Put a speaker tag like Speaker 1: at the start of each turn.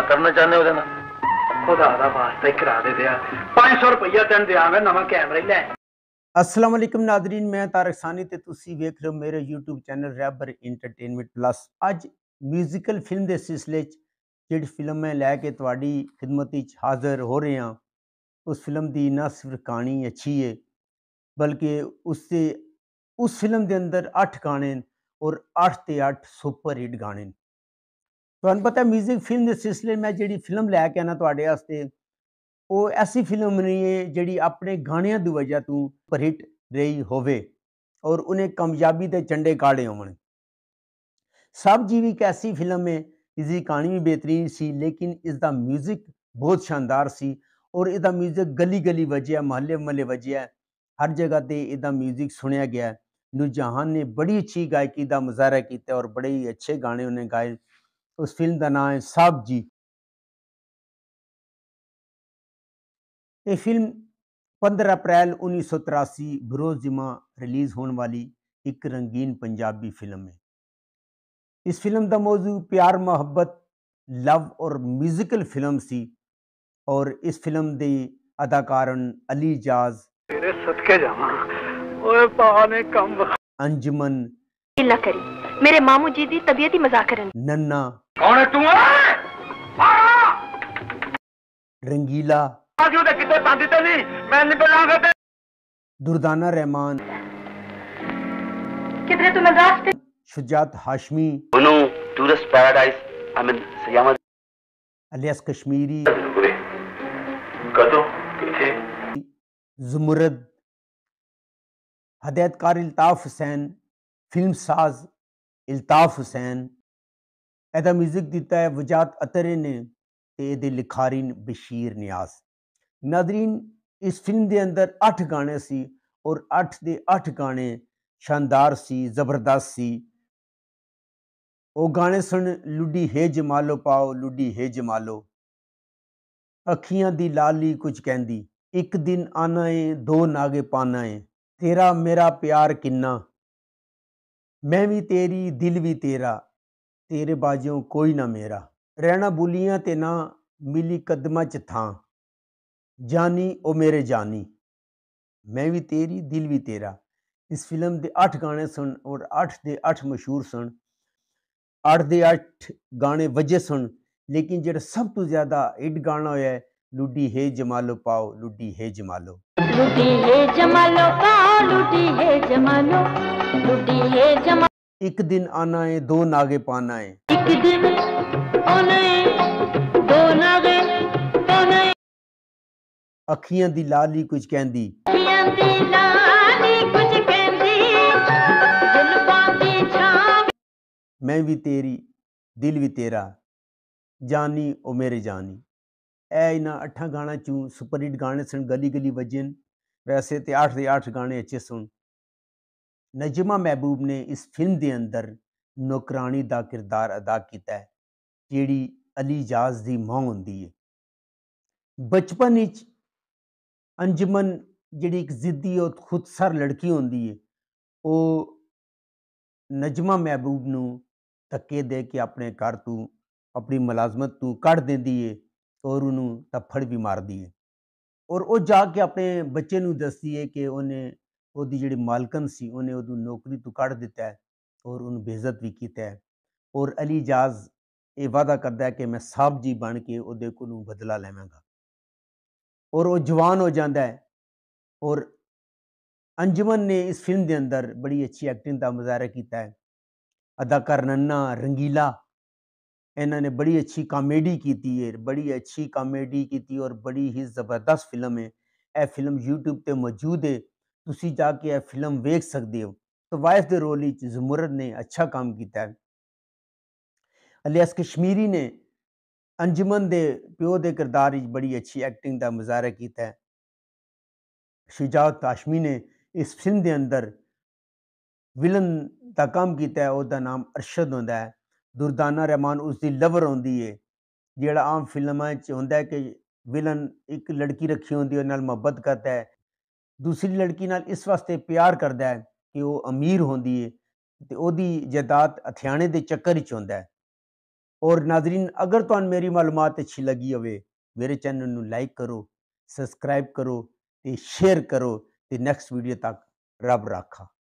Speaker 1: क्या करना चाहने हो देना असलम नादरीन मैं तारक सानी तो वेख रहे हो मेरे यूट्यूब चैनल रैबर इंटरटेनमेंट प्लस अज म्यूजिकल फिल्म के सिलसिले जी फिल्म मैं लैके थोड़ी खिदमत हाजिर हो रहे हैं उस फिल्म की ना सिर्फ कहानी अच्छी है बल्कि उससे उस फिल्म के अंदर अठ गाने और अठ तो अठ सुपर हिट गाने तुम पता 뮤직 म्यूजिक फिल्म के सिलसिले मैं जी फिल्म लैके आना थोड़े ਵਾਸਤੇ वो ऐसी फिल्म नहीं है जी अपने ਗਾਣਿਆਂ की वजह ਤੋਂ परिट रही ਰਹੀ ਹੋਵੇ ਔਰ ਉਹਨੇ ਕਾਮਯਾਬੀ ਦੇ ਝੰਡੇ ਕਾੜੇ ਹੋਣ सब जीवी एक ऐसी फिल्म है इसकी कहानी भी बेहतरीन सी लेकिन इसका म्यूजिक बहुत शानदार सी और म्यूजिक गली गली वजह महल महल वजह हर जगह पर इसका म्यूजिक सुनया गया नूरजहान ने बड़ी अच्छी गायकी का मुजाहरा किया और बड़े ही अच्छे गाने उन्हें गाए उस फिल्म का दा है साब जी ये फिल्म 15 अप्रैल उन्नीस सौ तिरासी बरोज़ जुमा रिलीज़ होने वाली एक रंगीन पंजाबी फिल्म है इस फिल्म का मौजू प्यार मोहब्बत लव और म्यूजिकल फिल्म सी और इस फिल्म के अदाकार अली जाज अंजमन मेरे मामू जी की तबीयत ही मजाक नन्ना कौन है तू रंगीला दुर्दाना रहमान कितने तुम तो Shujaat Hashmi tourist paradise I mean Sayama alias Kashmiri Zumrad हदायतकार अल्ताफ हुसैन फिल्म साज अल्ताफ हुसैन ਇਹਦਾ 뮤직 ਦਿੱਤਾ ਹੈ ਵਜਾਤ ਅਤਰੇ ਨੇ ਤੇ ਇਹਦੇ ਲਿਖਾਰੀ ਬਸ਼ੀਰ ਨਿਆਸ ਨਾਜ਼ਰੀਨ ਇਸ ਫਿਲਮ ਦੇ ਅੰਦਰ 8 ਗਾਣੇ ਸੀ ਔਰ 8 ਦੇ 8 ਗਾਣੇ ਸ਼ਾਨਦਾਰ ਸੀ ਜ਼ਬਰਦਸਤ ਸੀ ਉਹ ਗਾਣੇ ਸੁਣ ਲੁੱਡੀ ਹੈ ਜਮਾਲੋ ਪਾਓ ਲੁੱਡੀ ਹੈ ਜਮਾਲੋ ਅੱਖੀਆਂ ਦੀ ਲਾਲੀ ਕੁਝ ਕਹਿੰਦੀ ਇੱਕ ਦਿਨ ਆਣਾ ਏ ਦੋ ਨਾਗੇ ਪਾਣਾ ਏ ਤੇਰਾ ਮੇਰਾ ਪਿਆਰ ਕਿੰਨਾ ਮੈਂ ਵੀ ਤੇਰੀ ਦਿਲ ਵੀ ਤੇਰਾ ਤੇਰੇ बाजों कोई ना मेरा रहना बोलियाँ ਤੇ ਨਾ ਮਿਲੀ ਕਦਮਾਂ ਚ ਥਾਂ जानी ਉਹ ਮੇਰੇ ਜਾਨੀ ਮੈਂ ਵੀ ਤੇਰੀ ਦਿਲ ਵੀ ਤੇਰਾ इस फिल्म के अठ गाने सुन और अठ दे अठ मशहूर सुन अठ दे अठ गाने वजे सुन लेकिन जो सब तो ज्यादा इड गाना होया लुडी हे जमालो पाओ लुडी हे जमालो लुडी हे जमालो पाओ लुडी हे जमालो लुडी हे जमालो एक दिन आना है दो नागे पाना है एक दिन आना दो नागे पाना अखियां दी लाली कुछ कहंदी अखियां दी लाली कुछ कहंदी जुल्फां दी छाव मैं भी तेरी दिल भी तेरा जानी ओ मेरे जानी ऐ इना अठा गाना चू सुपर हिट गाने सुन गली गली वजन वैसे ते आठ दे आठ गाने अच्छे सुन नजमा महबूब ने इस फिल्म के अंदर नौकरानी का किरदार अदा किया है जीड़ी अलीजाज की मौ हों बचपन अंजमन जी एक जिदी और खुदसर लड़की होंगी है वो नजमा महबूब न धक्के दे के अपने घर तू अपनी मुलाजमत तू कट दें और उन्होंने थप्फड़ भी मार दी है और वो जाके अपने बच्चे दसती है कि उन्हें वो जी मालकन सी उन्हें उदू नौकरी तो कड़ दिता है और उन्होंने बेजत भी किया है और अली जाज ये वादा करता है कि मैं साहब जी बन के वो को बदला लेवगा और वह जवान हो जाता है और अंजमन ने इस फिल्म के अंदर बड़ी अच्छी एक्टिंग का मुजाहरा किया है अदाकार नन्ना रंगीला इन्होंने बड़ी अच्छी कॉमेडी की थी है बड़ी अच्छी कॉमेडी की थी और बड़ी ही जबरदस्त फिल्म है यह फिल्म यूट्यूब पर मौजूद है ਤੁਸੀਂ ਜਾ ਕੇ ਇਹ ਫਿਲਮ ਵੇਖ तो वाइफ के रोल विच ने अच्छा काम किया है अलियास कश्मीरी ने अंजमन दे प्यो के किरदार बड़ी अच्छी एक्टिंग का मुजाहरा किया है शुजात ताशमी ने इस फिल्म के अंदर विलन का काम किया है नाम अरशद होंगे है दुर्दाना रहमान उसकी लवर आती है जोड़ा आम फिल्म होंगे कि विलन एक लड़की रखी होंगी मुहब्बत करता है ਦੂਸਰੀ ਲੜਕੀ ਨਾਲ ਇਸ ਵਾਸਤੇ ਪਿਆਰ ਕਰਦਾ ਹੈ ਕਿ ਉਹ ਅਮੀਰ ਹੁੰਦੀ ਹੈ ਤੇ ਉਹਦੀ ਜਾਇਦਾਦ ਅਥਿਆਣੇ ਦੇ ਚੱਕਰ ਵਿੱਚ ਹੁੰਦਾ ਹੈ ਔਰ ਨਾਜ਼ਰੀਨ ਅਗਰ ਤੁਹਾਨੂੰ ਮੇਰੀ ਮਾਲੂਮਾਤ ਅੱਛੀ ਲੱਗੀ ਹੋਵੇ ਮੇਰੇ ਚੈਨਲ ਨੂੰ ਲਾਈਕ ਕਰੋ ਸਬਸਕ੍ਰਾਈਬ ਕਰੋ ਤੇ ਸ਼ੇਅਰ ਕਰੋ ਤੇ ਨੈਕਸਟ ਵੀਡੀਓ ਤੱਕ ਰੱਬ ਰਾਖਾ